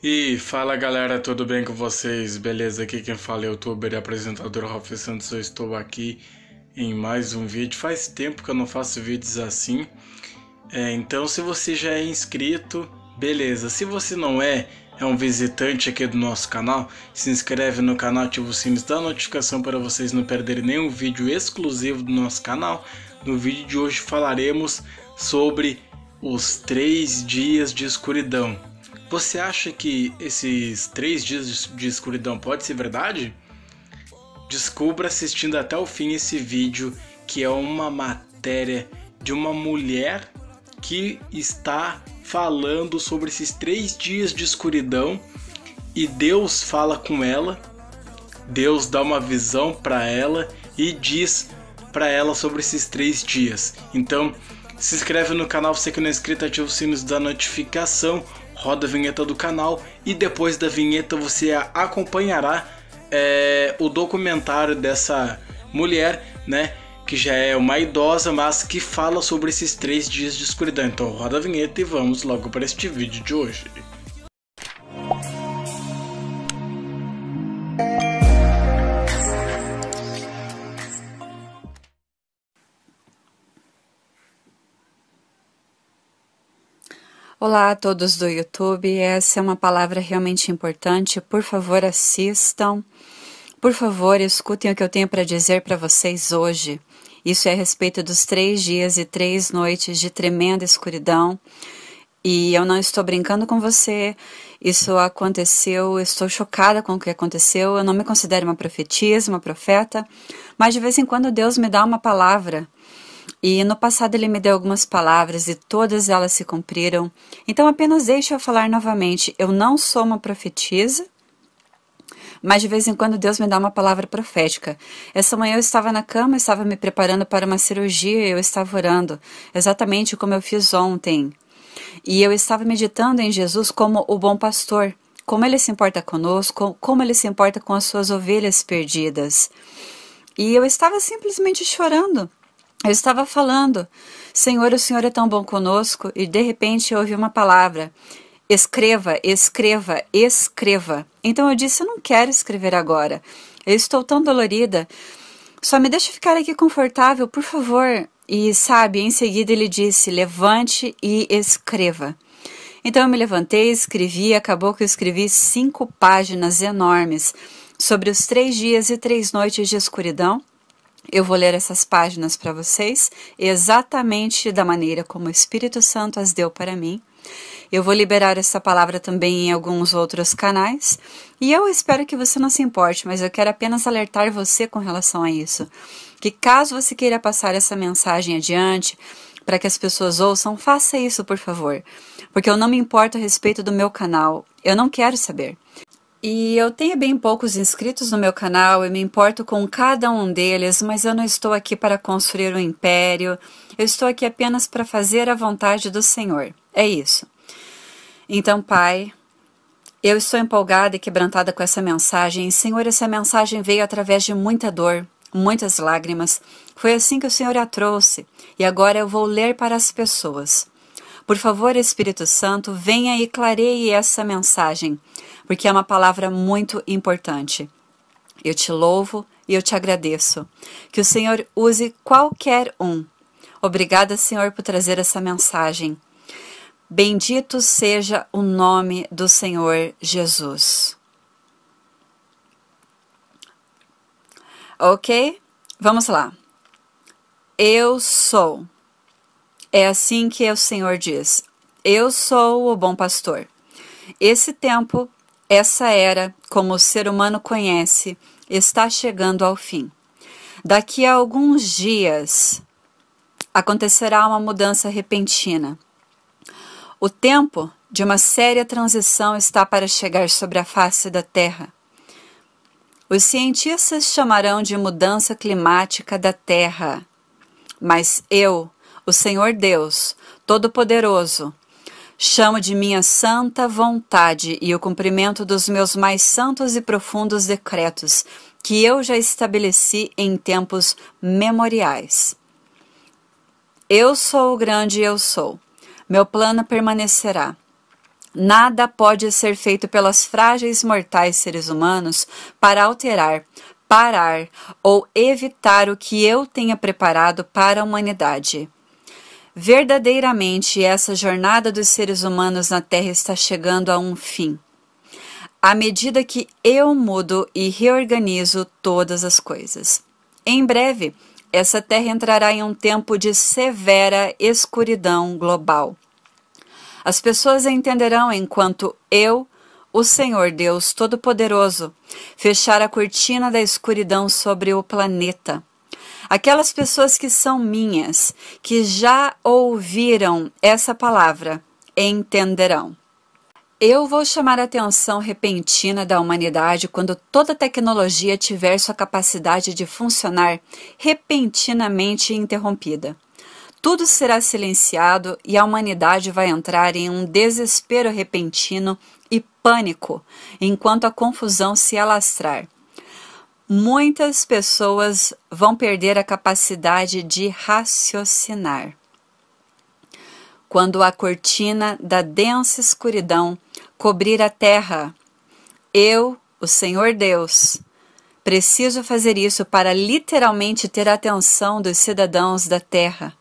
E fala galera, tudo bem com vocês? Beleza? Aqui quem fala é o youtuber e apresentador Rafa Santos. Eu estou aqui em mais um vídeo. Faz tempo que eu não faço vídeos assim. É, então, se você já é inscrito, beleza. Se você não é, é um visitante aqui do nosso canal, se inscreve no canal, ativa o sininho da notificação para vocês não perderem nenhum vídeo exclusivo do nosso canal. No vídeo de hoje falaremos sobre os três dias de escuridão você acha que esses três dias de escuridão pode ser verdade? Descubra assistindo até o fim esse vídeo, que é uma matéria de uma mulher que está falando sobre esses três dias de escuridão e Deus fala com ela, Deus dá uma visão para ela e diz para ela sobre esses três dias. Então, se inscreve no canal, você que não é inscrito, ativa os sinos da notificação roda a vinheta do canal e depois da vinheta você acompanhará é, o documentário dessa mulher, né? Que já é uma idosa, mas que fala sobre esses três dias de escuridão. Então roda a vinheta e vamos logo para este vídeo de hoje. Olá a todos do YouTube. Essa é uma palavra realmente importante. Por favor, assistam. Por favor, escutem o que eu tenho para dizer para vocês hoje. Isso é a respeito dos três dias e três noites de tremenda escuridão. E eu não estou brincando com você. Isso aconteceu, estou chocada com o que aconteceu. Eu não me considero uma profetisa, uma profeta, mas de vez em quando Deus me dá uma palavra. E no passado ele me deu algumas palavras e todas elas se cumpriram. Então apenas deixe eu falar novamente. Eu não sou uma profetisa, mas de vez em quando Deus me dá uma palavra profética. Essa manhã eu estava na cama, estava me preparando para uma cirurgia e eu estava orando, exatamente como eu fiz ontem. E eu estava meditando em Jesus como o bom pastor, como ele se importa conosco, como ele se importa com as suas ovelhas perdidas. E eu estava simplesmente chorando. Eu estava falando, Senhor, o Senhor é tão bom conosco, e de repente eu ouvi uma palavra: escreva, escreva, escreva. Então eu disse: eu não quero escrever agora, eu estou tão dolorida, só me deixa ficar aqui confortável, por favor. E sabe, em seguida ele disse: levante e escreva. Então eu me levantei, escrevi, acabou que eu escrevi cinco páginas enormes sobre os três dias e três noites de escuridão eu vou ler essas páginas para vocês exatamente da maneira como o Espírito Santo as deu para mim. Eu vou liberar essa palavra também em alguns outros canais. E eu espero que você não se importe, mas eu quero apenas alertar você com relação a isso. Que caso você queira passar essa mensagem adiante, para que as pessoas ouçam, faça isso, por favor. Porque eu não me importo a respeito do meu canal. Eu não quero saber. E eu tenho bem poucos inscritos no meu canal, eu me importo com cada um deles, mas eu não estou aqui para construir um império, eu estou aqui apenas para fazer a vontade do Senhor. É isso. Então, Pai, eu estou empolgada e quebrantada com essa mensagem. Senhor, essa mensagem veio através de muita dor, muitas lágrimas. Foi assim que o Senhor a trouxe, e agora eu vou ler para as pessoas. Por favor, Espírito Santo, venha e clareie essa mensagem, porque é uma palavra muito importante. Eu te louvo e eu te agradeço. Que o Senhor use qualquer um. Obrigada, Senhor, por trazer essa mensagem. Bendito seja o nome do Senhor Jesus. Ok? Vamos lá. Eu sou é assim que o Senhor diz: Eu sou o bom pastor. Esse tempo, essa era, como o ser humano conhece, está chegando ao fim. Daqui a alguns dias acontecerá uma mudança repentina. O tempo de uma séria transição está para chegar sobre a face da Terra. Os cientistas chamarão de mudança climática da Terra, mas eu o Senhor Deus, Todo-Poderoso. Chamo de minha santa vontade e o cumprimento dos meus mais santos e profundos decretos, que eu já estabeleci em tempos memoriais. Eu sou o grande eu sou. Meu plano permanecerá. Nada pode ser feito pelas frágeis mortais seres humanos para alterar, parar ou evitar o que eu tenha preparado para a humanidade. Verdadeiramente, essa jornada dos seres humanos na Terra está chegando a um fim. À medida que eu mudo e reorganizo todas as coisas. Em breve, essa Terra entrará em um tempo de severa escuridão global. As pessoas entenderão enquanto eu, o Senhor Deus Todo-Poderoso, fechar a cortina da escuridão sobre o planeta aquelas pessoas que são minhas, que já ouviram essa palavra, entenderão. Eu vou chamar a atenção repentina da humanidade quando toda tecnologia tiver sua capacidade de funcionar repentinamente interrompida. Tudo será silenciado e a humanidade vai entrar em um desespero repentino e pânico enquanto a confusão se alastrar muitas pessoas vão perder a capacidade de raciocinar. Quando a cortina da densa escuridão cobrir a terra, eu, o Senhor Deus, preciso fazer isso para literalmente ter a atenção dos cidadãos da terra.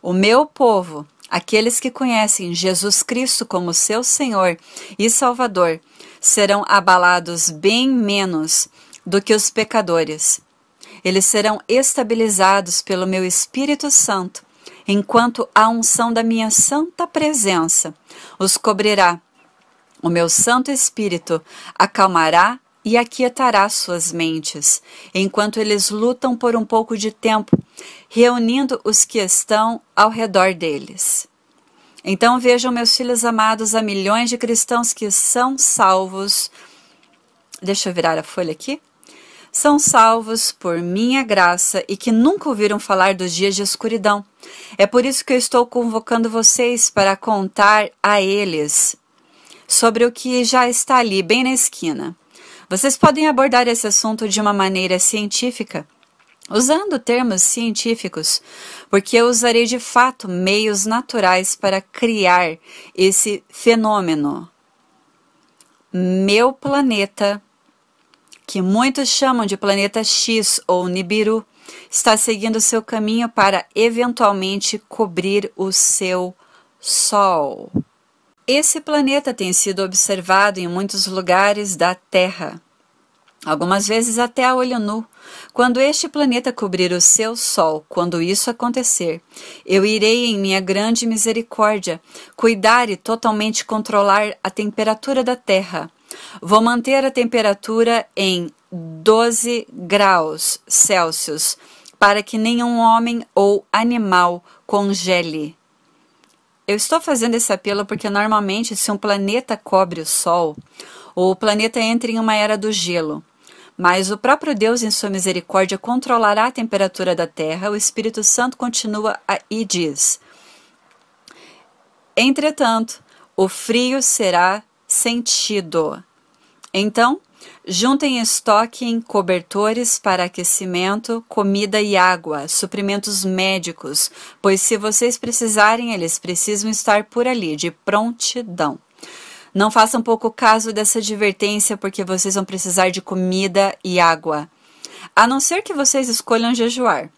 O meu povo, aqueles que conhecem Jesus Cristo como seu Senhor e Salvador, serão abalados bem menos do que os pecadores. Eles serão estabilizados pelo meu Espírito Santo, enquanto a unção da minha santa presença os cobrirá. O meu Santo Espírito acalmará e aquietará suas mentes, enquanto eles lutam por um pouco de tempo, reunindo os que estão ao redor deles. Então vejam, meus filhos amados, há milhões de cristãos que são salvos. Deixa eu virar a folha aqui são salvos por minha graça e que nunca ouviram falar dos dias de escuridão. É por isso que eu estou convocando vocês para contar a eles sobre o que já está ali, bem na esquina. Vocês podem abordar esse assunto de uma maneira científica, usando termos científicos, porque eu usarei de fato meios naturais para criar esse fenômeno. Meu planeta que muitos chamam de planeta X ou Nibiru, está seguindo seu caminho para eventualmente cobrir o seu Sol. Esse planeta tem sido observado em muitos lugares da Terra, algumas vezes até a olho nu. Quando este planeta cobrir o seu Sol, quando isso acontecer, eu irei, em minha grande misericórdia, cuidar e totalmente controlar a temperatura da Terra Vou manter a temperatura em 12 graus Celsius para que nenhum homem ou animal congele. Eu estou fazendo esse apelo porque normalmente, se um planeta cobre o Sol, o planeta entra em uma era do gelo. Mas o próprio Deus, em sua misericórdia, controlará a temperatura da Terra. O Espírito Santo continua a, e diz: Entretanto, o frio será sentido. Então, juntem estoque em cobertores para aquecimento, comida e água, suprimentos médicos, pois se vocês precisarem, eles precisam estar por ali de prontidão. Não façam pouco caso dessa advertência, porque vocês vão precisar de comida e água. A não ser que vocês escolham jejuar.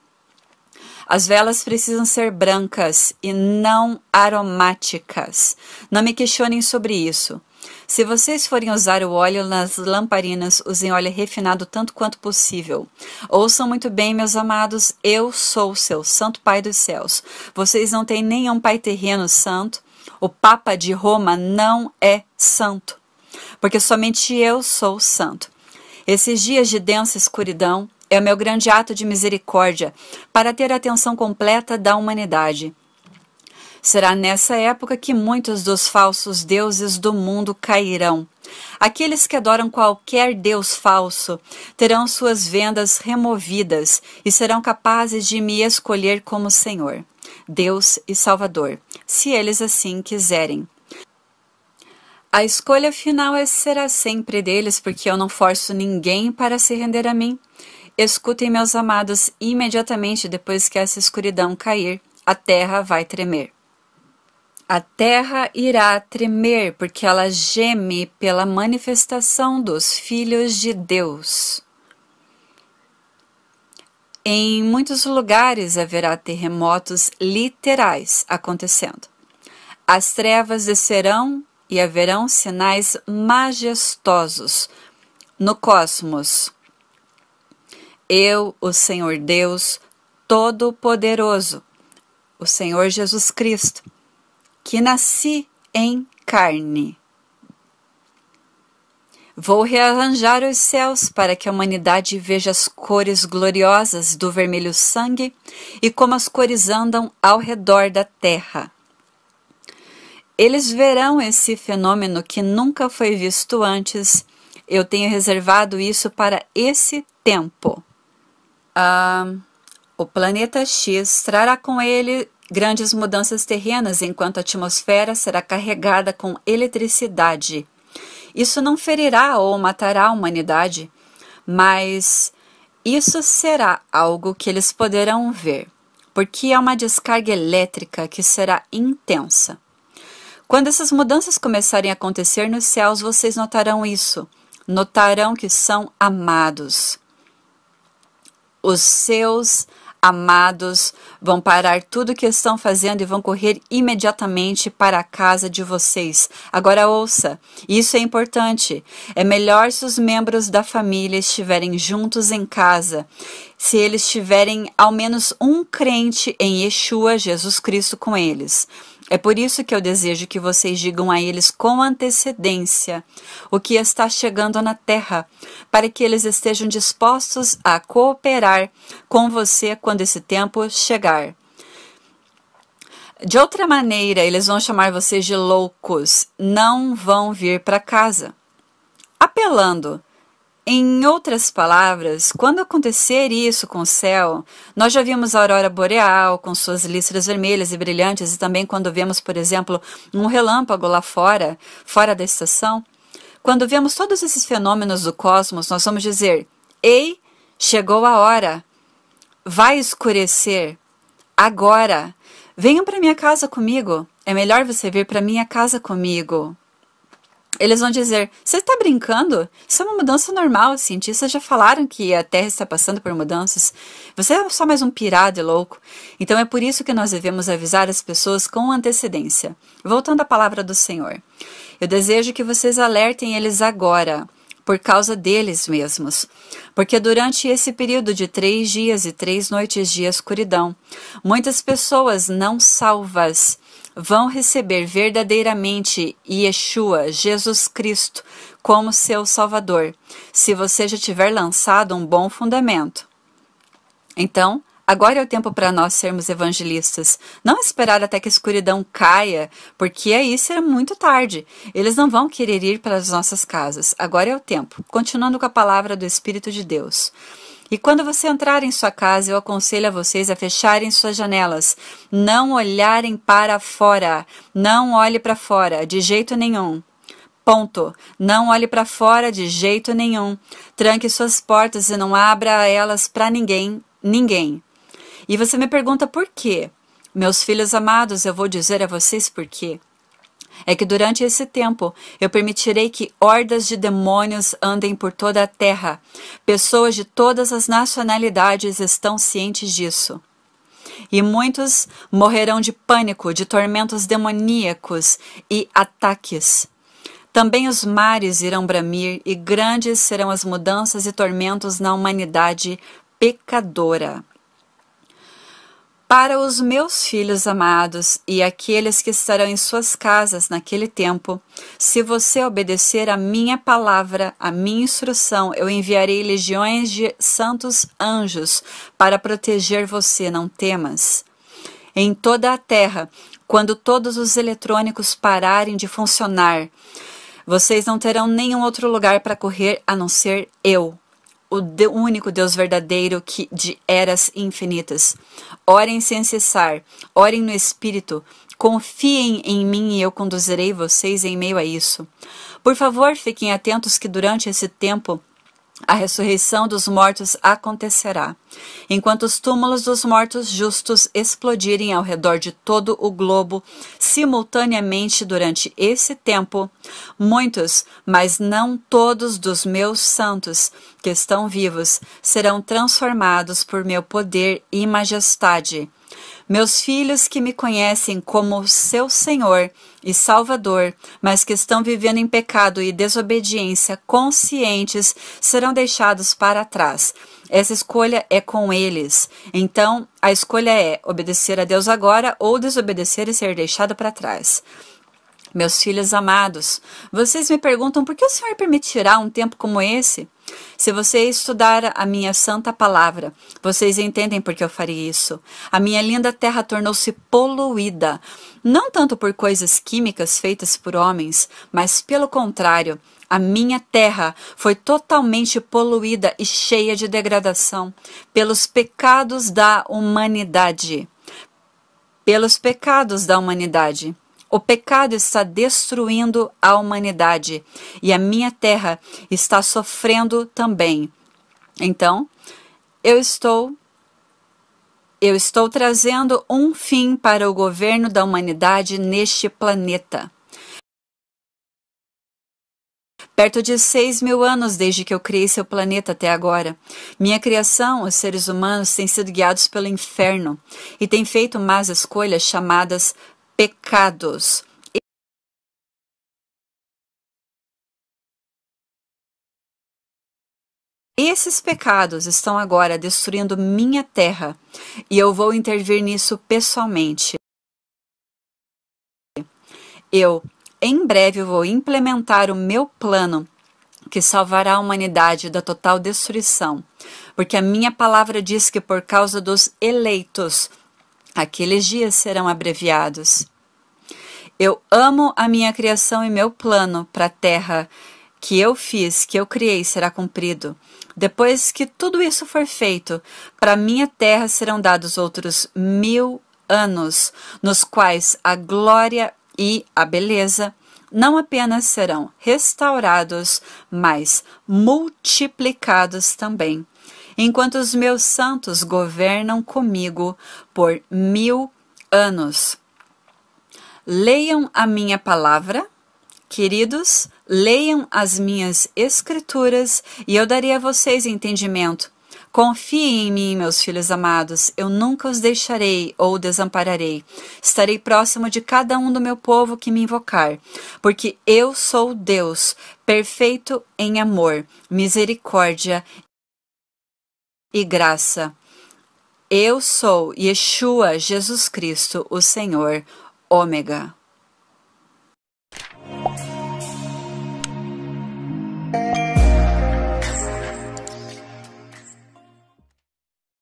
As velas precisam ser brancas e não aromáticas. Não me questionem sobre isso. Se vocês forem usar o óleo nas lamparinas, usem óleo refinado tanto quanto possível. Ouçam muito bem, meus amados, eu sou seu Santo Pai dos Céus. Vocês não têm nenhum Pai terreno santo. O Papa de Roma não é santo, porque somente eu sou santo. Esses dias de densa escuridão é o meu grande ato de misericórdia para ter a atenção completa da humanidade. Será nessa época que muitos dos falsos deuses do mundo cairão. Aqueles que adoram qualquer deus falso terão suas vendas removidas e serão capazes de me escolher como Senhor, Deus e Salvador, se eles assim quiserem. A escolha final é, será sempre deles, porque eu não forço ninguém para se render a mim. Escutem, meus amados, imediatamente depois que essa escuridão cair, a terra vai tremer. A terra irá tremer, porque ela geme pela manifestação dos filhos de Deus. Em muitos lugares haverá terremotos literais acontecendo. As trevas descerão e haverão sinais majestosos no cosmos. Eu, o Senhor Deus Todo-Poderoso, o Senhor Jesus Cristo que nasci em carne. Vou rearranjar os céus para que a humanidade veja as cores gloriosas do vermelho sangue e como as cores andam ao redor da terra. Eles verão esse fenômeno que nunca foi visto antes. Eu tenho reservado isso para esse tempo. Ah, o planeta X trará com ele grandes mudanças terrenas enquanto a atmosfera será carregada com eletricidade. Isso não ferirá ou matará a humanidade, mas isso será algo que eles poderão ver, porque é uma descarga elétrica que será intensa. Quando essas mudanças começarem a acontecer nos céus, vocês notarão isso. Notarão que são amados. Os seus amados, vão parar tudo o que estão fazendo e vão correr imediatamente para a casa de vocês. Agora ouça, isso é importante. É melhor se os membros da família estiverem juntos em casa, se eles tiverem ao menos um crente em Yeshua, Jesus Cristo, com eles. É por isso que eu desejo que vocês digam a eles com antecedência o que está chegando na terra, para que eles estejam dispostos a cooperar com você quando esse tempo chegar. De outra maneira, eles vão chamar vocês de loucos, não vão vir para casa. Apelando em outras palavras, quando acontecer isso com o céu, nós já vimos a aurora boreal com suas listras vermelhas e brilhantes, e também quando vemos, por exemplo, um relâmpago lá fora, fora da estação. Quando vemos todos esses fenômenos do cosmos, nós vamos dizer: Ei, chegou a hora, vai escurecer, agora. Venham para minha casa comigo. É melhor você vir para minha casa comigo. Eles vão dizer: Você está brincando? Isso é uma mudança normal. Os cientistas já falaram que a Terra está passando por mudanças. Você é só mais um pirado e louco. Então é por isso que nós devemos avisar as pessoas com antecedência. Voltando à palavra do Senhor. Eu desejo que vocês alertem eles agora, por causa deles mesmos. Porque durante esse período de três dias e três noites de escuridão, muitas pessoas não salvas vão receber verdadeiramente Yeshua, Jesus Cristo, como seu Salvador, se você já tiver lançado um bom fundamento. Então, Agora é o tempo para nós sermos evangelistas. Não esperar até que a escuridão caia, porque aí será é muito tarde. Eles não vão querer ir para as nossas casas. Agora é o tempo. Continuando com a palavra do Espírito de Deus. E quando você entrar em sua casa, eu aconselho a vocês a fecharem suas janelas, não olharem para fora, não olhe para fora, de jeito nenhum. Ponto. Não olhe para fora de jeito nenhum. Tranque suas portas e não abra elas para ninguém, ninguém. E você me pergunta por quê? Meus filhos amados, eu vou dizer a vocês por quê é que durante esse tempo eu permitirei que hordas de demônios andem por toda a terra. Pessoas de todas as nacionalidades estão cientes disso. E muitos morrerão de pânico, de tormentos demoníacos e ataques. Também os mares irão bramir, e grandes serão as mudanças e tormentos na humanidade pecadora. Para os meus filhos amados e aqueles que estarão em suas casas naquele tempo, se você obedecer a minha palavra, a minha instrução, eu enviarei legiões de santos anjos para proteger você, não temas. Em toda a terra, quando todos os eletrônicos pararem de funcionar, vocês não terão nenhum outro lugar para correr a não ser eu o único Deus verdadeiro que de eras infinitas. Orem sem cessar, orem no Espírito, confiem em mim e eu conduzirei vocês em meio a isso. Por favor, fiquem atentos que durante esse tempo a ressurreição dos mortos acontecerá, enquanto os túmulos dos mortos justos explodirem ao redor de todo o globo simultaneamente durante esse tempo, muitos, mas não todos dos meus santos que estão vivos serão transformados por meu poder e majestade meus filhos que me conhecem como seu Senhor e Salvador, mas que estão vivendo em pecado e desobediência, conscientes, serão deixados para trás. Essa escolha é com eles. Então, a escolha é obedecer a Deus agora ou desobedecer e ser deixado para trás. Meus filhos amados, vocês me perguntam por que o Senhor permitirá um tempo como esse? Se você estudar a minha santa palavra, vocês entendem por que eu faria isso. A minha linda terra tornou-se poluída, não tanto por coisas químicas feitas por homens, mas pelo contrário, a minha terra foi totalmente poluída e cheia de degradação pelos pecados da humanidade. Pelos pecados da humanidade. O pecado está destruindo a humanidade e a minha terra está sofrendo também. Então, eu estou eu estou trazendo um fim para o governo da humanidade neste planeta. Perto de 6 mil anos desde que eu criei seu planeta até agora. Minha criação, os seres humanos, têm sido guiados pelo inferno e têm feito más escolhas chamadas pecados. Esses pecados estão agora destruindo minha terra e eu vou intervir nisso pessoalmente. Eu, em breve, vou implementar o meu plano que salvará a humanidade da total destruição, porque a minha palavra diz que por causa dos eleitos Aqueles dias serão abreviados. Eu amo a minha criação e meu plano para a terra que eu fiz, que eu criei, será cumprido. Depois que tudo isso for feito, para minha terra serão dados outros mil anos, nos quais a glória e a beleza não apenas serão restaurados, mas multiplicados também enquanto os meus santos governam comigo por mil anos. Leiam a minha palavra, queridos, leiam as minhas escrituras e eu darei a vocês entendimento. Confiem em mim, meus filhos amados, eu nunca os deixarei ou desampararei. Estarei próximo de cada um do meu povo que me invocar, porque eu sou Deus, perfeito em amor, misericórdia e graça. Eu sou Yeshua, Jesus Cristo, o Senhor. Ômega.